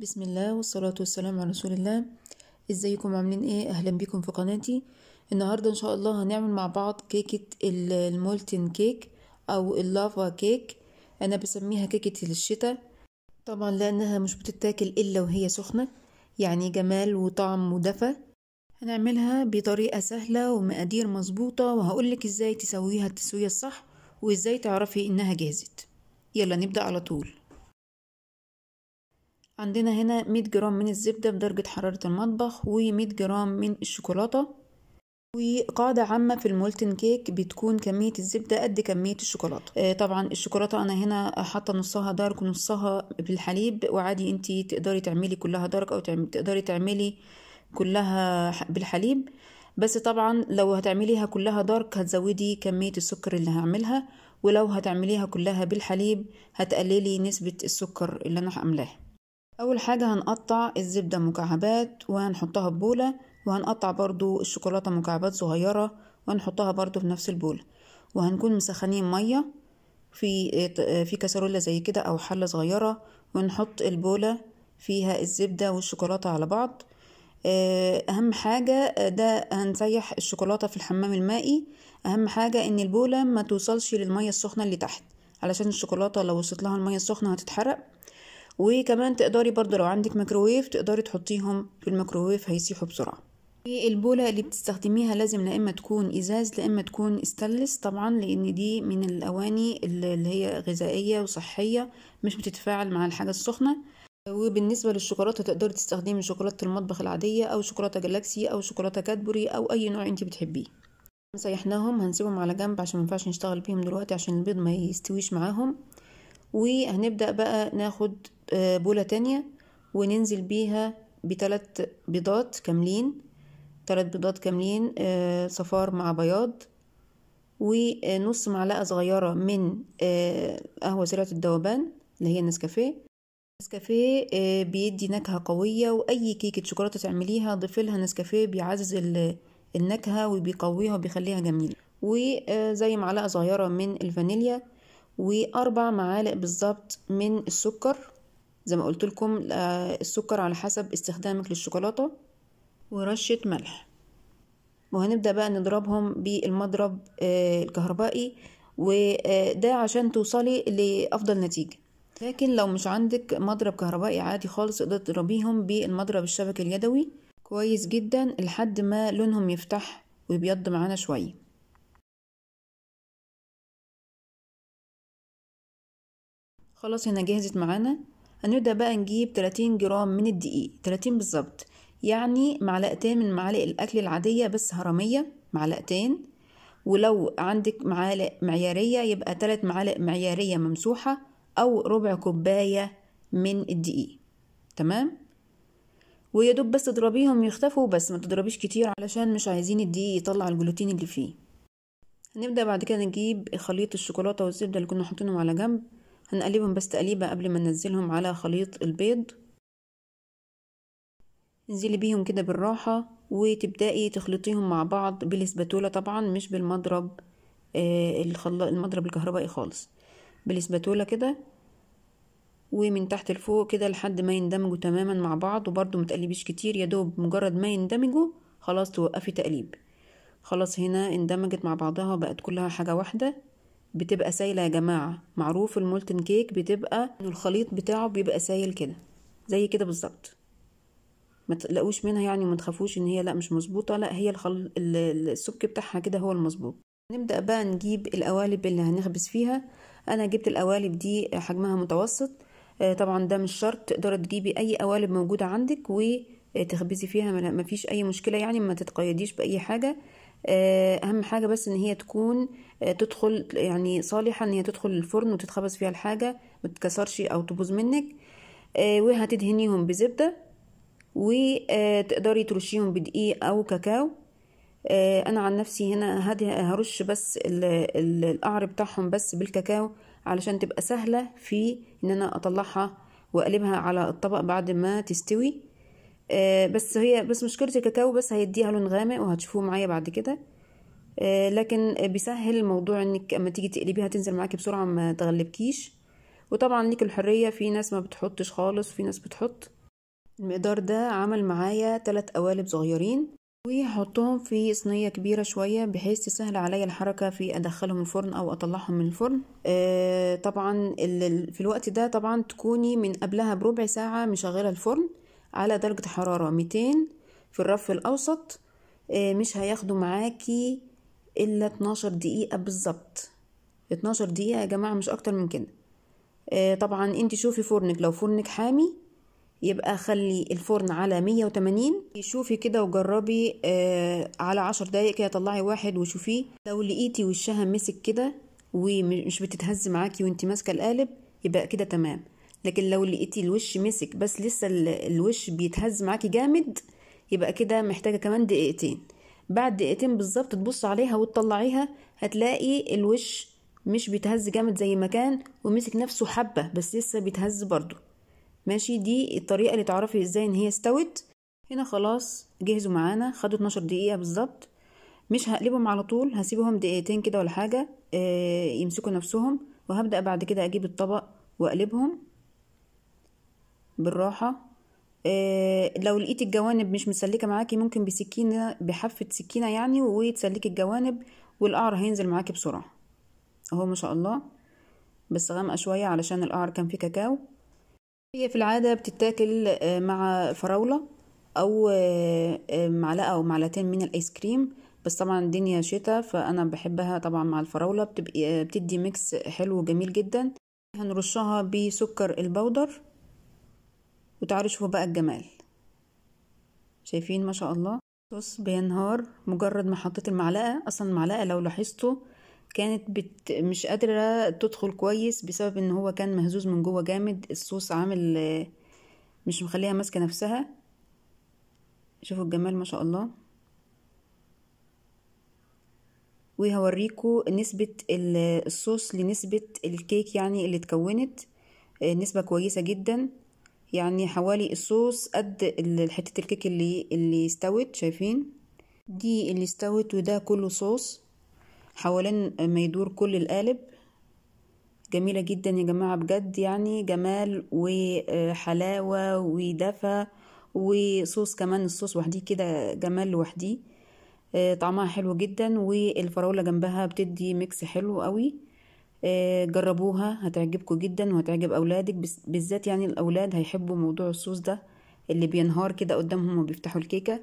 بسم الله والصلاة والسلام على رسول الله ازيكم عاملين ايه اهلا بكم في قناتي النهاردة ان شاء الله هنعمل مع بعض كيكة المولتن كيك او اللافا كيك انا بسميها كيكة الشتاء طبعا لانها مش بتتاكل الا وهي سخنة يعني جمال وطعم ودفى هنعملها بطريقة سهلة ومقادير مظبوطة وهقولك ازاي تسويها التسوية الصح وازاي تعرفي انها جاهزة يلا نبدأ على طول عندنا هنا 100 جرام من الزبدة بدرجة حرارة المطبخ و100 جرام من الشوكولاتة وقاعدة عامة في المولتن كيك بتكون كمية الزبدة قد كمية الشوكولاتة آه، طبعا الشوكولاتة أنا هنا حاطة نصها دارك ونصها بالحليب وعادي انتي تقدري تعملي كلها دارك أو تقدري تعملي كلها بالحليب بس طبعا لو هتعمليها كلها دارك هتزودي كمية السكر اللي هعملها ولو هتعمليها كلها بالحليب هتقللي نسبة السكر اللي أنا هعملها اول حاجة هنقطع الزبدة مكعبات وهنحطها في بولة وهنقطع برضو الشوكولاتة مكعبات صغيرة وهنحطها برضو في نفس البولة وهنكون مسخنين مية في في كسرولة زي كده او حلة صغيرة ونحط البولة فيها الزبدة والشوكولاتة على بعض آه، اهم حاجة آه، ده هنسيح الشوكولاتة في الحمام المائي اهم حاجة ان البولة ما توصلش للمية السخنة اللي تحت علشان الشوكولاتة لو وصلت لها المية السخنة هتتحرق وكمان تقدري برضو لو عندك ميكروويف تقدري تحطيهم في الميكروويف هيسيحوا بسرعه البولة اللي بتستخدميها لازم لإما إما تكون إزاز لإما إما تكون استلس طبعا لأن دي من الأواني اللي هي غذائية وصحية مش بتتفاعل مع الحاجة السخنة وبالنسبة للشوكولاتة تقدري تستخدمي شوكولاتة المطبخ العادية أو شوكولاتة جالاكسي أو شوكولاتة كادبوري أو أي نوع أنت بتحبيه مسيحناهم هنسيبهم على جنب عشان مينفعش نشتغل بيهم دلوقتي عشان البيض ما يستويش معاهم وهنبدأ بقى ناخد آه، بولة تانية وننزل بيها بتلات بيضات كاملين تلات بيضات كاملين آه، صفار مع بياض ونص معلقة صغيرة من آه، قهوة سريعة الذوبان اللي هي النسكافيه النسكافيه بيدي نكهة قوية وأي كيكة شوكولاتة تعمليها ضيفيلها نسكافيه بيعزز النكهة وبيقويها وبيخليها جميلة وزي معلقة صغيرة من الفانيليا واربع معالق بالظبط من السكر زي ما قلت لكم آه، السكر على حسب استخدامك للشوكولاته ورشه ملح وهنبدا بقى نضربهم بالمضرب آه، الكهربائي وده عشان توصلي لافضل نتيجه لكن لو مش عندك مضرب كهربائي عادي خالص تقدر تضربيهم بالمضرب الشبكي اليدوي كويس جدا لحد ما لونهم يفتح ويبيض معانا شويه خلاص هنا جهزت معانا هنبدأ بقى نجيب 30 جرام من الدقيق 30 بالظبط يعني معلقتين من معالق الأكل العادية بس هرمية معلقتين ولو عندك معالق معيارية يبقى تلات معالق معيارية ممسوحة أو ربع كوباية من الدقيق تمام دوب بس تضربيهم يختفوا بس ما تضربيش كتير علشان مش عايزين الدقيق يطلع الجلوتين اللي فيه هنبدأ بعد كده نجيب خليط الشوكولاتة والزبدة اللي كنا حاطينهم على جنب هنقلبهم بس تقليبة قبل ما ننزلهم على خليط البيض انزلي بيهم كده بالراحة وتبدأي تخلطيهم مع بعض بالاسباتولة طبعا مش بالمضرب آه، المضرب الكهربائي خالص بالاسباتولة كده ومن تحت لفوق كده لحد ما يندمجوا تماما مع بعض وبرده متقلبيش كتير يا دوب مجرد ما يندمجوا خلاص توقفي تقليب خلاص هنا اندمجت مع بعضها بقت كلها حاجة واحدة بتبقى سايلة يا جماعة معروف المولتن كيك بتبقى الخليط بتاعه بيبقى سايل كده زي كده بالظبط ما تقلقوش منها يعني ما تخافوش ان هي لا مش مظبوطه لا هي الخل... السك بتاعها كده هو المظبوط نبدا بقى نجيب القوالب اللي هنخبز فيها انا جبت القوالب دي حجمها متوسط آه، طبعا ده مش شرط تقدري تجيبي اي قوالب موجوده عندك وتخبزي فيها مفيش اي مشكله يعني ما تتقيديش باي حاجه آه، اهم حاجه بس ان هي تكون آه، تدخل يعني صالحه ان هي تدخل الفرن وتتخبز فيها الحاجه ما تتكسرش او تبوظ منك آه، وهتدهنيهم بزبده وتقدري ترشيهم بدقيق او كاكاو انا عن نفسي هنا هرش بس القعر بتاعهم بس بالكاكاو علشان تبقى سهله في ان انا اطلعها واقلبها على الطبق بعد ما تستوي آه، بس هي بس مشكله الكاكاو بس هيديها لون غامق وهتشوفوه معايا بعد كده آه، لكن بيسهل الموضوع انك اما تيجي تقلبيها تنزل معاكي بسرعه ما تغلبكيش وطبعا ليك الحريه في ناس ما بتحطش خالص وفي ناس بتحط المقدار ده عمل معايا ثلاث قوالب صغيرين وهحطهم في صينيه كبيره شويه بحيث تسهل عليا الحركه في ادخلهم الفرن او اطلعهم من الفرن آه، طبعا في الوقت ده طبعا تكوني من قبلها بربع ساعه مشغله الفرن على درجة حرارة 200 في الرف الأوسط آه، مش هياخدوا معاكي إلا 12 دقيقة بالظبط 12 دقيقة يا جماعة مش أكتر من كده آه، طبعا انت شوفي فرنك لو فرنك حامي يبقى خلي الفرن على 180 شوفي كده وجربي آه، على 10 دقايق كده طلعي واحد وشوفيه لو لقيتي وشها مسك كده ومش بتتهز معاكي وانت ماسكه القالب يبقى كده تمام لكن لو لقيتي الوش مسك بس لسه الوش بيتهز معاكي جامد يبقى كده محتاجه كمان دقيقتين بعد دقيقتين بالظبط تبص عليها وتطلعيها هتلاقي الوش مش بيتهز جامد زي ما كان ومسك نفسه حبه بس لسه بيتهز برضو ماشي دي الطريقه اللي تعرفي ازاي ان هي استوت هنا خلاص جهزوا معانا خدوا 12 دقيقه بالظبط مش هقلبهم على طول هسيبهم دقيقتين كده ولا حاجه آه، يمسكوا نفسهم وهبدا بعد كده اجيب الطبق واقلبهم بالراحة آه لو لقيت الجوانب مش مسلكة معاكي ممكن بسكينة بحفة سكينة يعني وتسلكي الجوانب والقعر هينزل معاكي بسرعة اهو ما شاء الله بس غامقة شوية علشان القعر كان فيه كاكاو هي في العادة بتتاكل آه، مع فراولة أو آه، آه، معلقة أو معلقتين من الآيس كريم بس طبعا الدنيا شتا فأنا بحبها طبعا مع الفراولة بتبقى بتدي ميكس حلو جميل جدا هنرشها بسكر البودر وتعالوا شوفوا بقى الجمال شايفين ما شاء الله الصوص بينهار مجرد ما حطيت المعلقه اصلا المعلقه لو لاحظتوا كانت بت... مش قادره تدخل كويس بسبب ان هو كان مهزوز من جوه جامد الصوص عامل مش مخليها ماسكه نفسها شوفوا الجمال ما شاء الله وهوريكم نسبة الصوص لنسبة الكيك يعني اللي اتكونت آه، نسبة كويسة جدا يعني حوالي الصوص قد حتة الكيك اللي اللي استوت شايفين دي اللي استوت وده كله صوص حوالين ما يدور كل القالب جميلة جدا يا جماعة بجد يعني جمال وحلاوة ودفى وصوص كمان الصوص وحدي كده جمال لوحديه آه، طعمها حلو جدا والفراولة جنبها بتدي ميكس حلو قوي آه، جربوها هتعجبكم جدا وهتعجب اولادك بالذات يعني الاولاد هيحبوا موضوع الصوص ده اللي بينهار كده قدامهم وبيفتحوا الكيكه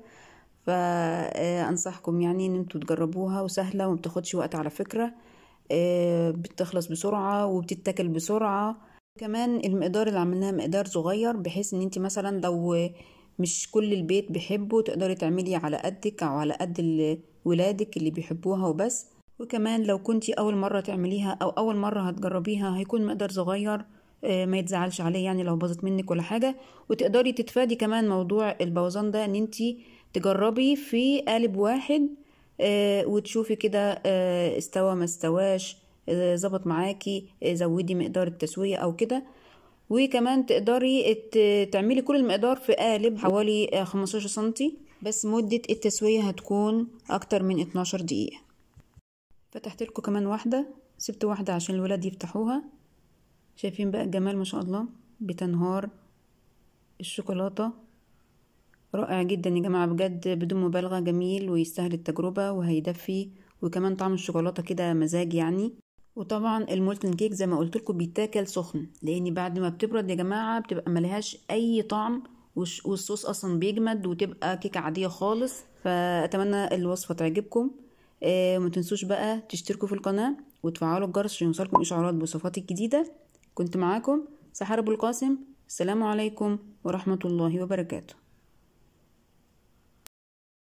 فانصحكم آه، يعني ان انتوا تجربوها وسهله وما بتاخدش وقت على فكره آه، بتخلص بسرعه وبتتاكل بسرعه كمان المقدار اللي عملناه مقدار صغير بحيث ان انت مثلا لو مش كل البيت بيحبه تقدري تعملي على قدك او على قد ولادك اللي بيحبوها وبس وكمان لو كنتي اول مره تعمليها او اول مره هتجربيها هيكون مقدار صغير آه، ما يتزعلش عليه يعني لو باظت منك ولا حاجه وتقدري تتفادي كمان موضوع البوظان ده ان انت تجربي في قالب واحد آه، وتشوفي كده آه، استوى ما استواش ظبط معاكي زودي مقدار التسويه او كده وكمان تقدري تعملي كل المقدار في قالب حوالي 15 سنتي بس مدة التسوية هتكون أكتر من 12 دقيقة فتحت لكم كمان واحدة سبت واحدة عشان الولاد يفتحوها شايفين بقى الجمال ما شاء الله بتنهار الشوكولاتة رائع جدا يا جماعة بجد بدون مبالغة جميل ويستاهل التجربة وهيدفي وكمان طعم الشوكولاتة كده مزاج يعني وطبعا المولتن كيك زي ما قلت لكم بيتاكل سخن لان بعد ما بتبرد يا جماعه بتبقى ملهاش اي طعم والصوص اصلا بيجمد وتبقى كيكه عاديه خالص فاتمنى الوصفه تعجبكم وما آه، تنسوش بقى تشتركوا في القناة وتفعلوا الجرس عشان يوصلكم إشعارات بوصفاتي الجديدة كنت معاكم سحر أبو القاسم السلام عليكم ورحمة الله وبركاته